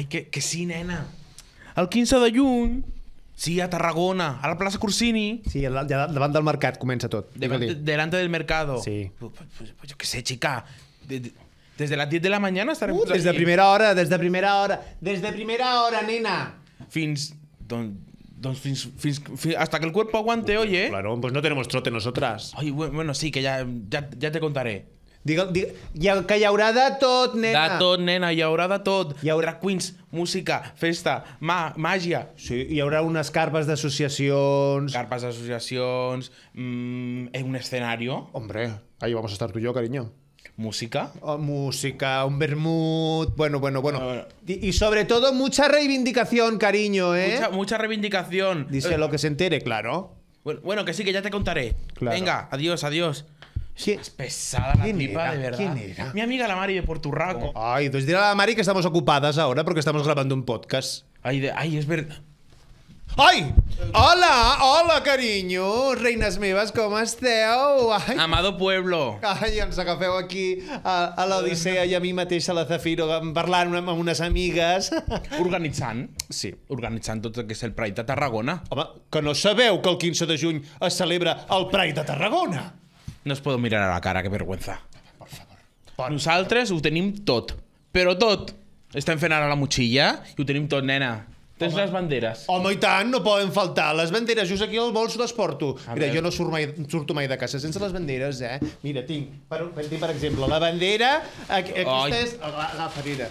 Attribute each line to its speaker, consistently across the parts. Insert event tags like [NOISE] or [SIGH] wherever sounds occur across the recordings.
Speaker 1: Ai, que, que sí, nena.
Speaker 2: El 15 de juny Sí, a Tarragona, a la plaça Cursini. Sí, ja davant del mercat comença tot. De, Vull
Speaker 1: delante del mercado. Sí. Pues, pues- pues sé, chica. De- de- desde les 10 de la mañana estarem... Uh, des de primera
Speaker 2: hora, des de primera
Speaker 1: hora, des de primera hora, nena. Fins... Don, doncs fins, fins, fins, hasta que el cuerpo aguante, oye. Claro, pues no tenemos trote nosotras. Oye, bueno, sí, que ya, ya, ya te contaré. Digue, digue, que hi haurà de tot, nena. De tot, nena, hi haurà de tot. Hi haurà queens, música, festa, mà, màgia.
Speaker 2: Sí, hi haurà unes carpes d'associacions...
Speaker 1: Carpes d'associacions... Mmm, un escenari. Hombre, ahí vamos a estar tú y
Speaker 2: yo, cariño. Música. Oh, música, un vermut. Bueno, bueno, bueno. y, sobre todo, mucha reivindicación, cariño, ¿eh? Mucha,
Speaker 1: mucha reivindicación.
Speaker 2: Dice lo eh. que se entere, claro.
Speaker 1: Bueno, bueno, que sí, que ya te contaré. Claro. Venga, adiós, adiós. ¿Quién? Es pesada
Speaker 2: la tipa, de verdad. ¿Quién era? Mi amiga la Mari de Porturraco. Ay, pues dirá a la Mari que estamos ocupadas ahora porque estamos grabando un podcast. Ay, de, ay es verdad. ¡Ai! Hola, hola, carinyo! Reines meves, com esteu? Ai. Amado pueblo. Ai, ens agafeu aquí a, a l'Odissea i a mi mateix a la Zafiro parlant amb unes amigues. [LAUGHS] Organitzant. Sí. Organitzant tot el que és el Pride de Tarragona. Home, que no sabeu que el 15 de juny es celebra el Pride de Tarragona?
Speaker 1: No es puedo mirar a la cara, qué vergüenza. Por favor. Por Nosaltres ho tenim tot. Però tot. Estem fent ara la motxilla i ho tenim tot, nena.
Speaker 2: Tens Home. les banderes. Home, i tant, no poden faltar. Les banderes, just aquí al bolso les porto. A Mira, jo no surto mai, surto mai de casa sense les banderes, eh? Mira, tinc, per, per, tinc, per exemple, la bandera... Aquí, aquesta Oi. és... Agafa, mira.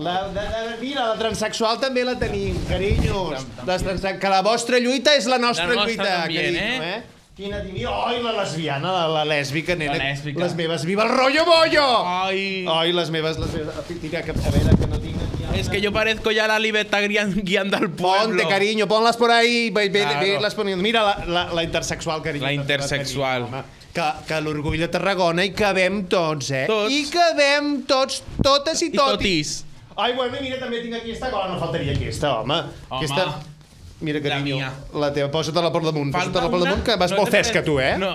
Speaker 2: La, de, de, mira, la transexual també la tenim, carinyos. Les transa... Que la vostra lluita és la nostra, la nostra lluita, també, carinyo, eh? eh? Quina divina... Ai, la lesbiana, la, la lèsbica, nena. La lèsbica. Les meves... Viva el rollo bollo! Ai. Ai, les meves... Les meves... Tira, que, a veure, que no tinc... Es que yo parezco ya la libertad guiando al pueblo. Ponte, cariño, ponlas por ahí. Ve, ve, claro. ve las poniendo. Mira la, la, la intersexual, cariño. La intersexual. Cariño, que, que l'orgull de Tarragona hi cabem tots, eh? Tots. I cabem tots, totes i, I totis. totis. Ai, bueno, mira, també tinc aquí esta que no faltaria aquesta, home. Home. Aquesta, Mira, carinyo, la, la teva, posa-te-la per damunt, posa-te-la per damunt, que vas no molt fresca, tu, eh? No,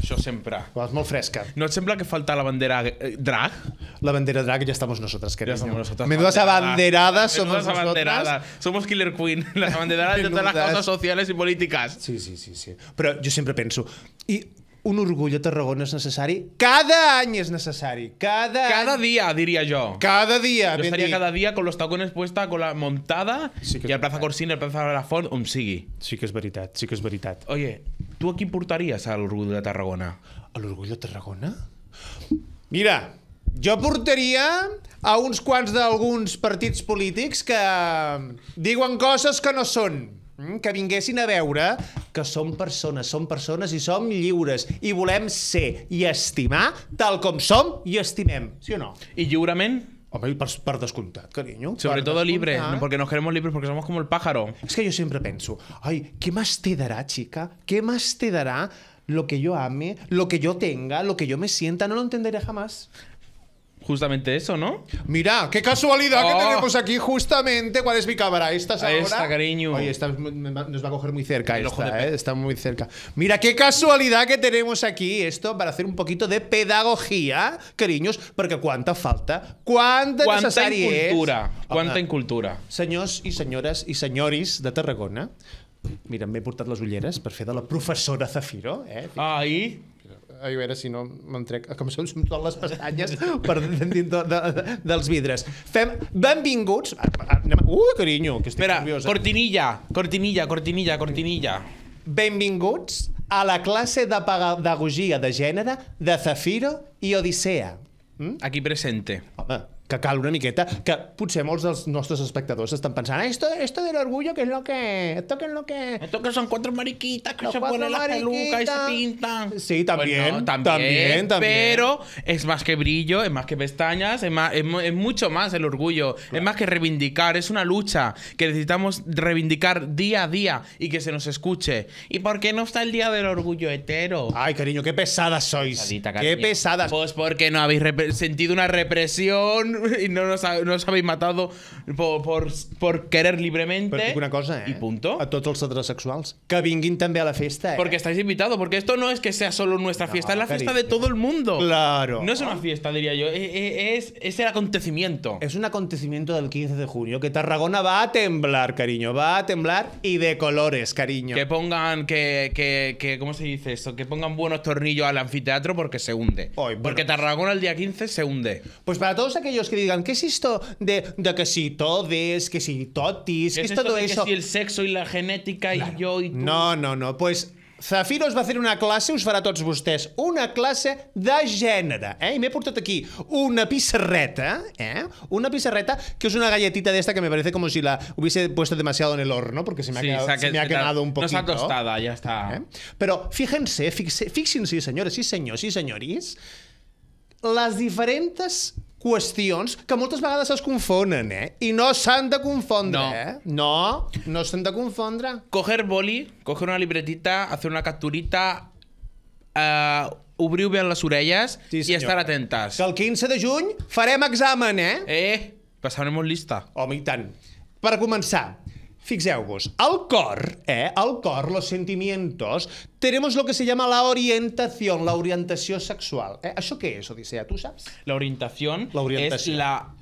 Speaker 2: això sempre. Vas molt fresca. ¿No et sembla
Speaker 1: que falta la bandera eh, drag? La bandera drag ja estamos nosotras, querido. Ja estamos nosotras. Menudas abanderadas somos nosotras. Abanderadas. Somos Killer Queen, las [LAUGHS] abanderadas de todas las causas sociales y políticas.
Speaker 2: Sí, sí, sí. sí. Però jo sempre penso... I un orgull a Tarragona és necessari. Cada any és necessari. Cada, cada any... dia, diria jo. Cada dia. Jo estaria cada dia con los tacones
Speaker 1: puesta, con la montada, sí i al Plaza Corsín, al Plaza de la Font, on sigui. Sí que és veritat, sí que és veritat. Oye, tu a qui portaries a l'orgull de Tarragona?
Speaker 2: A l'orgull de Tarragona? Mira, jo portaria a uns quants d'alguns partits polítics que diuen coses que no són Mm, que vinguessin a veure que som persones, som persones i som lliures i volem ser i estimar tal com som i estimem, sí o no? I lliurement Home, per, per descomptat, cariño. Sobre todo libre, no, porque nos queremos libres, porque somos como el pájaro. És que jo sempre penso, ai, què más te dará, chica? Què más te lo que yo ame, lo que yo tenga, lo que yo me sienta? No lo entenderé jamás. justamente eso, ¿no? Mira, qué casualidad que oh. tenemos aquí justamente. ¿Cuál es mi cámara? ¿Esta es ahora? Esta, cariño. Oye, esta nos va a coger muy cerca esta, eh, Está muy cerca. Mira, qué casualidad que tenemos aquí esto para hacer un poquito de pedagogía, cariños, porque cuánta falta, cuánta, ¿Cuánta necesaria cultura, cuánta incultura. Señores y señoras y señores de Tarragona, Mira, me portado las ulleres per hacer de la profesora Zafiro. Eh? a veure si no me'n trec, com són totes les pestanyes per dintre de, de, dels vidres. Fem benvinguts... Ah, ah, uh, carinyo, que estic Espera, nerviosa. cortinilla, cortinilla, cortinilla, cortinilla. Benvinguts a la classe de pedagogia de gènere de Zafiro i Odissea. Mm? Aquí presente. Home, que cal una miqueta, que potser molts dels nostres espectadors estan ah, esto, esto del orgullo, que es lo que... Esto que es lo que... Esto que son cuatro mariquitas que se ponen la peluca y se pintan. Sí, pues también, también, Pero
Speaker 1: es más que brillo, es más que pestañas, es, mucho más el orgullo, es más que reivindicar, es una lucha que necesitamos reivindicar día a día y que se nos escuche. ¿Y por qué no está el día del orgullo hetero? Ay, cariño, qué pesadas sois. qué pesadas. Pues porque no habéis sentido una represión [LAUGHS] y no nos, os habéis matado
Speaker 2: por, querer libremente. y una cosa, eh? Y punto. A todos los heterosexuales. que vinguin también a la fiesta, eh? Porque
Speaker 1: estáis invitados, porque esto no es que sea solo nuestra fiesta, es la fiesta de todo el
Speaker 2: mundo. Claro. No es una fiesta, diría yo, e, e, es, es el acontecimiento. Es un acontecimiento del 15 de junio que Tarragona va a temblar, cariño. Va a temblar y de colores, cariño. Que pongan,
Speaker 1: que, que, ¿cómo se dice eso? Que pongan buenos tornillos al anfiteatro porque se hunde. Porque
Speaker 2: Tarragona el día 15 se hunde. Pues para todos aquellos que digan, ¿qué es esto de, de que si todes, que si totis, que es, es todo de que eso? Que si el
Speaker 1: sexo y la genética claro. y yo y tú.
Speaker 2: No, no, no, pues Zafiro us va fer una classe, us farà tots vostès, una classe de gènere, eh? I m'he portat aquí una pissarreta, eh? Una pissarreta que és una galletita d'esta que me parece como si la hubiese puesto demasiado en el horno, porque se me ha, sí, quedado, se, se me ha quemado un poquito. No está tostada, ya está. ¿eh? Però fíjense, fíjense, fíjense, señores sí señores sí senyoris, les diferents qüestions que moltes vegades es confonen, eh? I no s'han de confondre, no. eh? No, no s'han de confondre. Coger boli, coger una
Speaker 1: libretita, hacer una capturita, eh, obriu bé les orelles sí, i
Speaker 2: estar atentes. Que el 15 de juny farem examen, eh? Eh, passarem molt lista. Home, i tant. Per començar, Fixeu-vos, al eh? cor, los sentimientos, tenemos lo que se llama la orientación, la orientación sexual. Eh, ¿Eso qué es, Odissea? ¿Tú sabes?
Speaker 1: La orientación, la orientación. es la...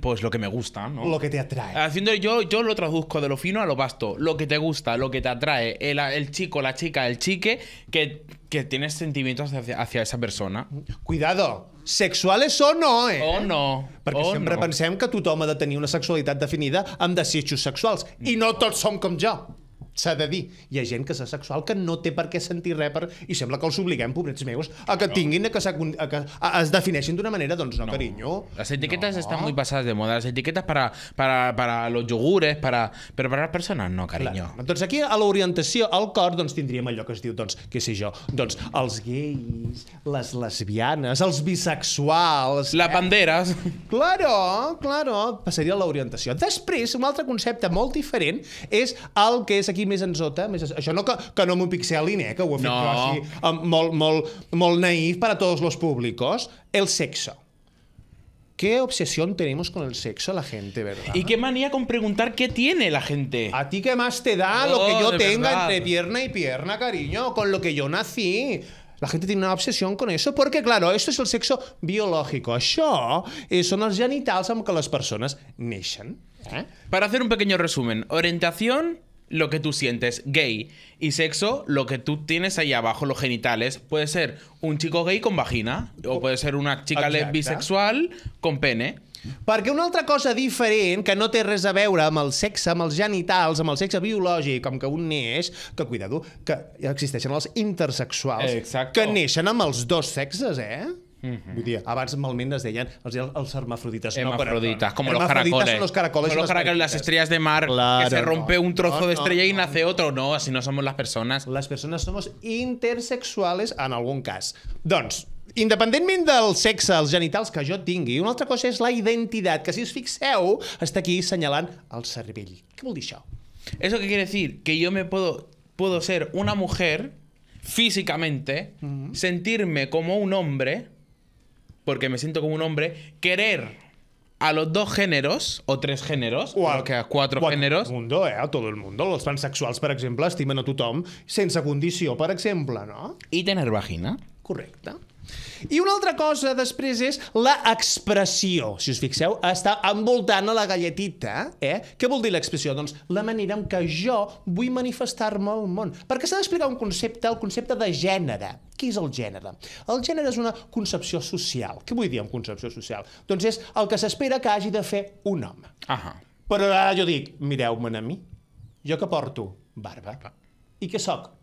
Speaker 1: Pues lo que me gusta, ¿no? Lo que te atrae. Haciendo, yo, yo lo traduzco de lo fino a lo vasto. Lo que te gusta, lo que te atrae, el, el chico, la chica, el chique, que, que tienes sentimientos hacia, hacia esa persona.
Speaker 2: Cuidado, sexuales o no, eh? O no. Perquè o sempre no. pensem que tothom ha de tenir una sexualitat definida amb desitjos sexuals. I no tots som com jo s'ha de dir. Hi ha gent que és sexual que no té per què sentir res per... i sembla que els obliguem, pobrets meus, a que tinguin, a que, a que a, es defineixin d'una manera, doncs no, no. carinyo.
Speaker 1: Les etiquetes no. estan molt passades de moda. les etiquetes para, para,
Speaker 2: para los yogures, para, per a les persones, no, carinyo. Clar. Doncs aquí a l'orientació, al cor, doncs tindríem allò que es diu, doncs, què sé jo, doncs els gais, les lesbianes, els bisexuals... La banderes. Eh? Claro, claro, passaria a l'orientació. Després, un altre concepte molt diferent és el que és aquí més en sota, més... això no que, que no m'ho pixelin, eh, que ho he fet no. així, um, molt, molt, molt naïf per a tots los públicos, el sexe. ¿Qué obsesión tenemos con el sexo la gente, verdad? Y qué manía con preguntar qué tiene la gente. A ti qué más te da oh, lo que oh, yo tenga verdad. entre pierna y pierna, cariño, con lo que yo nací. La gente tiene una obsesión con eso porque, claro, esto es el sexo biológico. Això eh, son los genitals amb que las personas neixen. ¿eh?
Speaker 1: Para hacer un pequeño resumen, orientación, lo que tú sientes gay y sexo, lo que tú tienes ahí abajo, los genitales, puede ser un chico gay con vagina o puede
Speaker 2: ser una chica bisexual con pene. Perquè una altra cosa diferent, que no té res a veure amb el sexe, amb els genitals, amb el sexe biològic, com que un neix, que, cuidado, que existeixen els intersexuals, Exacto. que neixen amb els dos sexes, eh? Mm -hmm. Vull dir, abans malment es deien els, els hermafrodites. Hermafroditas, no, com los caracoles. Son los caracoles, son los caracoles las estrellas de mar, claro, que se rompe no, un trozo no, de estrella no, y nace otro. No, así no somos las personas. Las personas somos intersexuales en algun cas. Doncs, independentment del sexe, els genitals que jo tingui, una altra cosa és la identitat, que si us fixeu, està aquí assenyalant el cervell. Què
Speaker 1: vol dir això? Eso que quiere decir que yo me puedo, puedo ser una mujer físicamente, uh -huh. sentirme como un hombre, porque me siento como un hombre, querer a los dos géneros, o tres géneros,
Speaker 2: o, a, o que a quatre o géneros... Mundo, eh? A todo el mundo. los transexuals per exemple, estimen a tothom sense condició, per exemple, no? I tener vagina. Correcte. I una altra cosa després és la expressió. Si us fixeu, està envoltant a la galletita. Eh? Què vol dir l'expressió? Doncs la manera en què jo vull manifestar-me al món. Perquè s'ha d'explicar un concepte, el concepte de gènere. Què és el gènere? El gènere és una concepció social. Què vull dir amb concepció social? Doncs és el que s'espera que hagi de fer un home. -huh. Però ara jo dic, mireu-me'n a mi. Jo que porto barba. I que sóc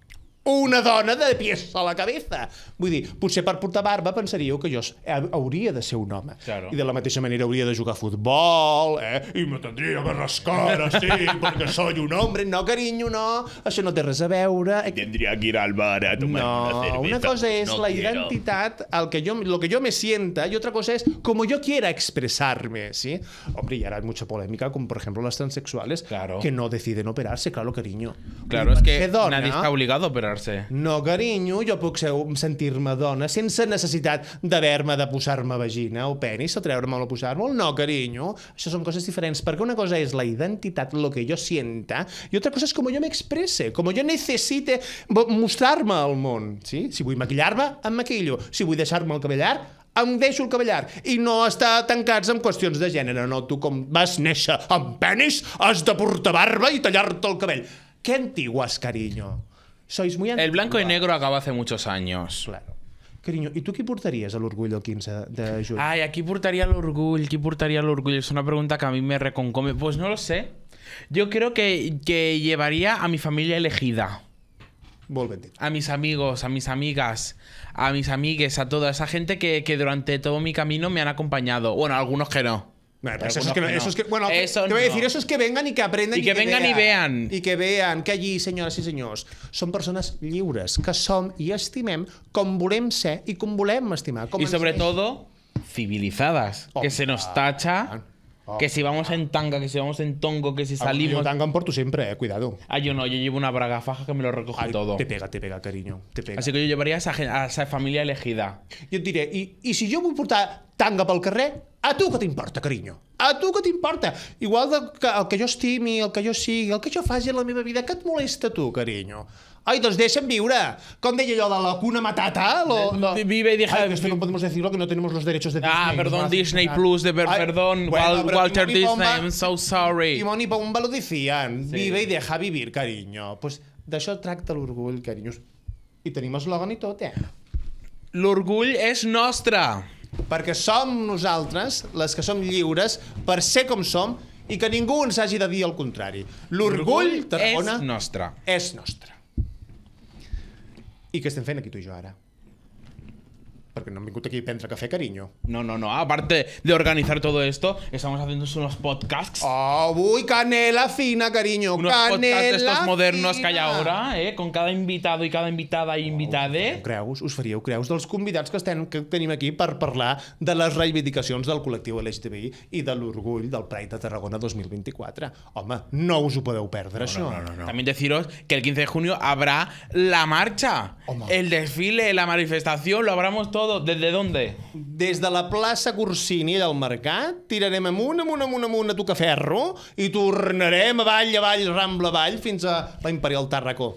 Speaker 2: una dona de pies a la cabeza. Vull dir, potser per portar barba pensaríeu que jo eh, hauria de ser un home. Claro. I de la mateixa manera hauria de jugar a futbol, eh? I me tendria les rascar, [LAUGHS] sí, perquè soy un home. No, carinyo, no. Això no té res a veure. Tendria que ir al bar a tomar no, una cerveza. una cosa és no la quiero. identitat, el que jo, lo que jo me sienta, i altra cosa és com jo quiera expressar-me, ¿sí? Hombre, hi ha hay mucha polèmica, com per exemple les transexuales, claro. que no deciden operarse, claro, cariño. Claro, és es que dona, nadie está obligado
Speaker 1: a operar mostrar-se.
Speaker 2: No, carinyo, jo puc sentir-me dona sense necessitat d'haver-me de posar-me vagina o penis o treure mel o posar-me'l. No, carinyo, això són coses diferents, perquè una cosa és la identitat, lo que jo sienta, i altra cosa és com jo m'expresse, com jo necessite mostrar-me al món. Sí? Si vull maquillar-me, em maquillo. Si vull deixar-me el cabell llarg, em deixo el cabell llarg i no està tancats amb qüestions de gènere. No, tu com vas néixer amb penis has de portar barba i tallar-te el cabell. Què en tiguas, carinyo? muy El blanco y negro acaba hace muchos años. Claro. ¿y tú tú qué al orgullo orgullo el 15 de julio? ay, a
Speaker 1: el orgullo ¿Qué portaría es una pregunta que a mí me reconcome. Pues no lo sé. Yo creo que, llevaría a mi familia elegida. Vuélvete. A mis amigos, a mis amigas, a mis amigues, a toda esa gente que, que durante todo mi camino me han acompañado. Bueno, algunos que no. Bueno, eso, es que, no. eso es que,
Speaker 2: bueno, eso te voy a decir, no. eso es que vengan y que aprendan. I que, i que vengan vean, i vean. I que vean que allí, senyores i senyors, són persones lliures, que som i estimem com volem ser i com volem estimar. Com I sobretot, civilizadas, Opa. que se nos tacha... Ah. que si vamos en tanga, que si vamos
Speaker 1: en tongo, que si ah, pues, salimos. Yo
Speaker 2: tanga por tu siempre, eh, cuidado.
Speaker 1: Ah, yo no, yo llevo una braga faja que me lo recoge todo. Te pega,
Speaker 2: te pega, cariño. Te Así que yo llevaría a esa, familia elegida. Yo diré, y y si yo me portar tanga el carrer, a tú qué te importa, cariño? A tu que t'importa? Igual del que, el que jo estimi, el que jo sigui, el que jo faci a la meva vida, que et molesta tu, carinyo? Ai, doncs deixa'm viure. Com deia allò de la cuna matata? Lo, lo... Vive y deja... Ay, que esto no podemos decirlo, que no tenemos los derechos de ah, Disney. Ah, perdón, Disney Plus, de ver, perdón, bueno, Walter Disney, Bomba, I'm so sorry. Timón y Pomba lo decían. Sí. Vive y deja vivir, cariño. Pues d'això tracta l'orgull, carinyos. I tenim eslògan i tot, eh? L'orgull és nostre perquè som nosaltres les que som lliures per ser com som i que ningú ens hagi de dir el contrari. L'orgull, És nostre. És nostre. I què estem fent aquí tu i jo ara? Porque no han venido aquí a prendre café, cariño.
Speaker 1: No, no, no. Aparte
Speaker 2: de organizar todo esto, estamos haciendo unos podcasts. ¡Oh, uy, canela fina, cariño! Unos canela podcasts estos modernos fina. que hay ahora,
Speaker 1: eh? Con cada invitado
Speaker 2: i cada invitada i e oh, invitade. Oh, us creus, us faríeu creus dels convidats que, estem, que tenim aquí per parlar de les reivindicacions del col·lectiu LGTBI i de l'orgull del Pride de Tarragona 2024. Home, no us ho podeu perdre, no, això. No, no,
Speaker 1: no, no. También deciros que el 15 de
Speaker 2: juny habrá
Speaker 1: la marxa, Home. el desfile, la manifestació, lo habramos todo des de dónde? Des
Speaker 2: de la plaça Cursini del Mercat, tirarem amunt, amunt, amunt, amunt a Tocaferro i tornarem avall, avall, Rambla avall fins a la Imperial Tàrraco.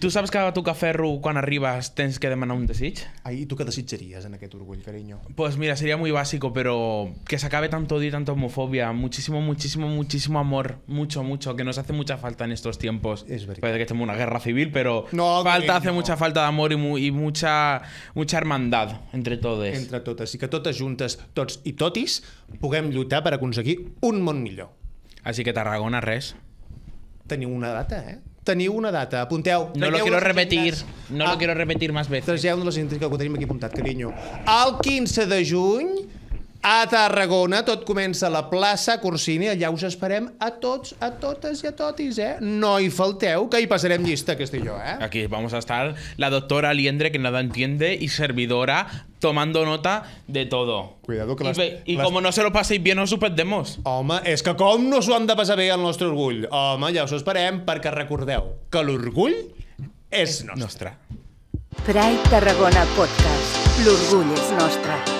Speaker 2: Tu saps que a tocar ferro, quan arribes, tens que demanar un desig? Ai, tu què desitjaries en aquest orgull, carinyo?
Speaker 1: Pues mira, seria muy básico, pero que se acabe tanto odio y tanta homofobia. Muchísimo, muchísimo, muchísimo amor. Mucho, mucho, que nos hace mucha falta en estos tiempos. Es verdad. Puede que estemos en una guerra civil, pero no, falta, hace no. mucha falta de amor y, mu y mucha, mucha hermandad entre todos. Entre totes.
Speaker 2: I que totes juntes, tots i totis, puguem lluitar per aconseguir un món millor. Així que Tarragona, res. Teniu una data, eh? teniu una data, apunteu. No lo quiero repetir, no lo ah. quiero repetir más veces. Traslleu-nos les que tenim aquí apuntat, carinyo. El 15 de juny a Tarragona tot comença a la plaça Corsini, allà us esperem a tots, a totes i a totis, eh? No hi falteu, que hi passarem llista, jo, eh? Aquí
Speaker 1: vamos a estar la doctora Liendre, que nada entiende, y servidora tomando nota
Speaker 2: de todo. Cuidado que les... I, i les... com no se lo passeis bien, no us ho perdemos. Home, és que com no s'ho han de passar bé el nostre orgull? Home, ja us ho esperem, perquè recordeu que l'orgull és nostre. nostre.
Speaker 1: Pride Tarragona Podcast. L'orgull és nostre.